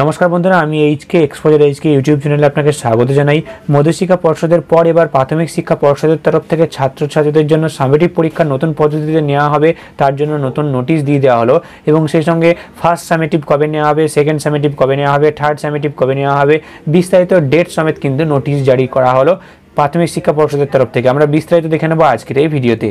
নমস্কার বন্ধুরা আমি এইচকে এক্সপোজার এইচকে ইউটিউব চ্যানেলে আপনাকে স্বাগত জানাই মধ্যশিক্ষা পর্ষদের পর এবার প্রাথমিক শিক্ষা পর্ষদের তরফ থেকে ছাত্রছাত্রীদের জন্য সামেটিক পরীক্ষা নতুন পদ্ধতিতে নেওয়া হবে তার জন্য নতুন নোটিশ দিয়ে দেওয়া হলো এবং সেই সঙ্গে ফার্স্ট সামেটিভ কবে নেওয়া হবে সেকেন্ড সামেটিভ কবে নেওয়া হবে থার্ড সামেটিভ কবে নেওয়া হবে বিস্তারিত ডেট সমেত কিন্তু নোটিশ জারি করা হলো প্রাথমিক শিক্ষা পর্ষদের তরফ থেকে আমরা বিস্তারিত দেখে নেবো আজকের এই ভিডিওতে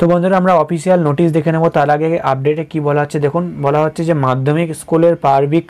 তো বন্ধুরা আমরা অফিসিয়াল নোটিশ দেখে নেব তার আগে আপডেটে কি বলা হচ্ছে দেখুন বলা হচ্ছে যে মাধ্যমিক স্কুলের পার্বিক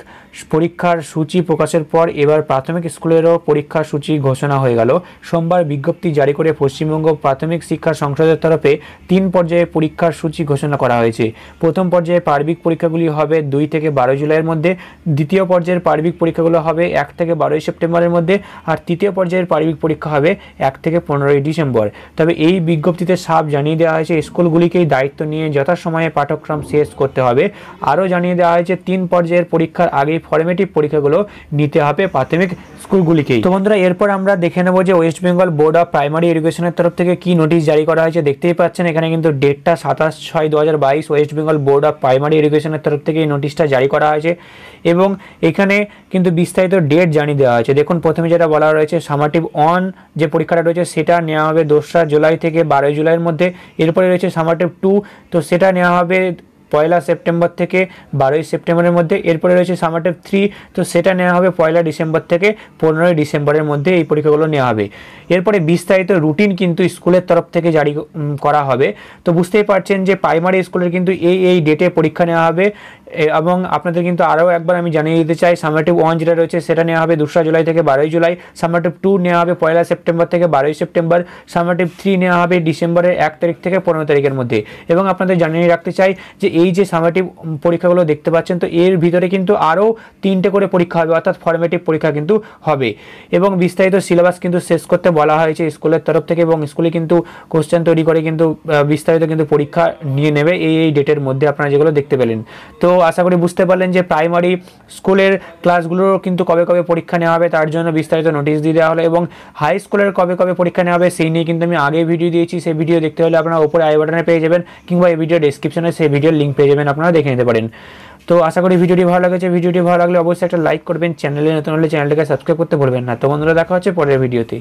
পরীক্ষার সূচি প্রকাশের পর এবার প্রাথমিক স্কুলেরও পরীক্ষার সূচি ঘোষণা হয়ে গেল সোমবার বিজ্ঞপ্তি জারি করে পশ্চিমবঙ্গ প্রাথমিক শিক্ষা সংসদের তরফে তিন পর্যায়ে পরীক্ষার সূচি ঘোষণা করা হয়েছে প্রথম পর্যায়ে পার্বিক পরীক্ষাগুলি হবে দুই থেকে বারোই জুলাইয়ের মধ্যে দ্বিতীয় পর্যায়ের পার্বিক পরীক্ষাগুলো হবে এক থেকে বারোই সেপ্টেম্বরের মধ্যে আর তৃতীয় পর্যায়ের পার্বিক পরীক্ষা হবে এক থেকে পনেরোই ডিসেম্বর তবে এই বিজ্ঞপ্তিতে সাপ জানিয়ে দেওয়া হয়েছে স্কুলগুলিকেই দায়িত্ব নিয়ে যথাসময়ে পাঠ্যক্রম শেষ করতে হবে আরও জানিয়ে দেওয়া হয়েছে তিন পর্যায়ের পরীক্ষার আগেই ফর্মেটিভ পরীক্ষাগুলো নিতে হবে প্রাথমিক স্কুলগুলিকেই তো বন্ধুরা এরপর আমরা দেখে নেব যে West Bengal board of primary এডুকেশনের তরফ থেকে কি নোটিশ জারি করা হয়েছে দেখতেই পাচ্ছেন এখানে কিন্তু ডেটটা সাতাশ ছয় দু হাজার বাইশ West Bengal board of primary এডুকেশনের তরফ থেকে এই নোটিশটা জারি করা হয়েছে এবং এখানে কিন্তু বিস্তারিত ডেট জানিয়ে দেওয়া হয়েছে দেখুন প্রথমে যেটা বলা রয়েছে সামাটিভ অন যে পরীক্ষাটা রয়েছে সেটা নেওয়া হবে দোসরা জুলাই থেকে বারোই জুলাইয়ের মধ্যে এরপরে রয়েছে সামার টেপ টু তো সেটা নেওয়া হবে পয়লা সেপ্টেম্বর থেকে বারোই সেপ্টেম্বরের মধ্যে এরপরে রয়েছে সামার টেপ থ্রি তো সেটা নেওয়া হবে পয়লা ডিসেম্বর থেকে পনেরোই ডিসেম্বরের মধ্যে এই পরীক্ষাগুলো নেওয়া হবে এরপরে বিস্তারিত রুটিন কিন্তু স্কুলের তরফ থেকে জারি করা হবে তো বুঝতেই পারছেন যে প্রাইমারি স্কুলের কিন্তু এই এই ডেটে পরীক্ষা নেওয়া হবে এবং আপনাদের কিন্তু আরও একবার আমি জানিয়ে দিতে চাই সামারটিভ ওয়ান যেটা রয়েছে সেটা নেওয়া হবে দোসরা জুলাই থেকে বারোই জুলাই টিপ টু নেওয়া হবে পয়লা সেপ্টেম্বর থেকে বারোই সেপ্টেম্বর সামারটিভ থ্রি নেওয়া হবে ডিসেম্বরের এক তারিখ থেকে পনেরো তারিখের মধ্যে এবং আপনাদের জানিয়ে রাখতে চাই যে এই যে সামারটিভ পরীক্ষাগুলো দেখতে পাচ্ছেন তো এর ভিতরে কিন্তু আরও তিনটে করে পরীক্ষা হবে অর্থাৎ ফর্মেটিভ পরীক্ষা কিন্তু হবে এবং বিস্তারিত সিলেবাস কিন্তু শেষ করতে বলা হয়েছে স্কুলের তরফ থেকে এবং স্কুলে কিন্তু কোশ্চেন তৈরি করে কিন্তু বিস্তারিত কিন্তু পরীক্ষা নিয়ে নেবে এই এই ডেটের মধ্যে আপনারা যেগুলো দেখতে পেলেন তো আশা করি বুঝতে পারলেন যে প্রাইমারি স্কুলের ক্লাসগুলোরও কিন্তু কবে কবে পরীক্ষা নেওয়া হবে তার জন্য বিস্তারিত নোটিশ দিয়ে দেওয়া হলো এবং হাই স্কুলের কবে কবে পরীক্ষা নেওয়া হবে সেই নিয়ে কিন্তু আমি আগে ভিডিও দিয়েছি সেই ভিডিও দেখতে হলে আপনারা ওপরে আই বাটনে পেয়ে যাবেন কিংবা এই ভিডিও ডিসক্রিপশনে সেই ভিডিওর লিঙ্ক পেয়ে যাবেন আপনারা দেখে নিতে পারেন তো আশা করি ভিডিওটি ভালো লাগেছে ভিডিওটি ভালো লাগলে অবশ্যই একটা লাইক করবেন চ্যানেলে নতুন হলে চ্যানেলটাকে সাবস্ক্রাইব করতে ভুলবেন না তো বন্ধুরা দেখা হচ্ছে পরের ভিডিওতে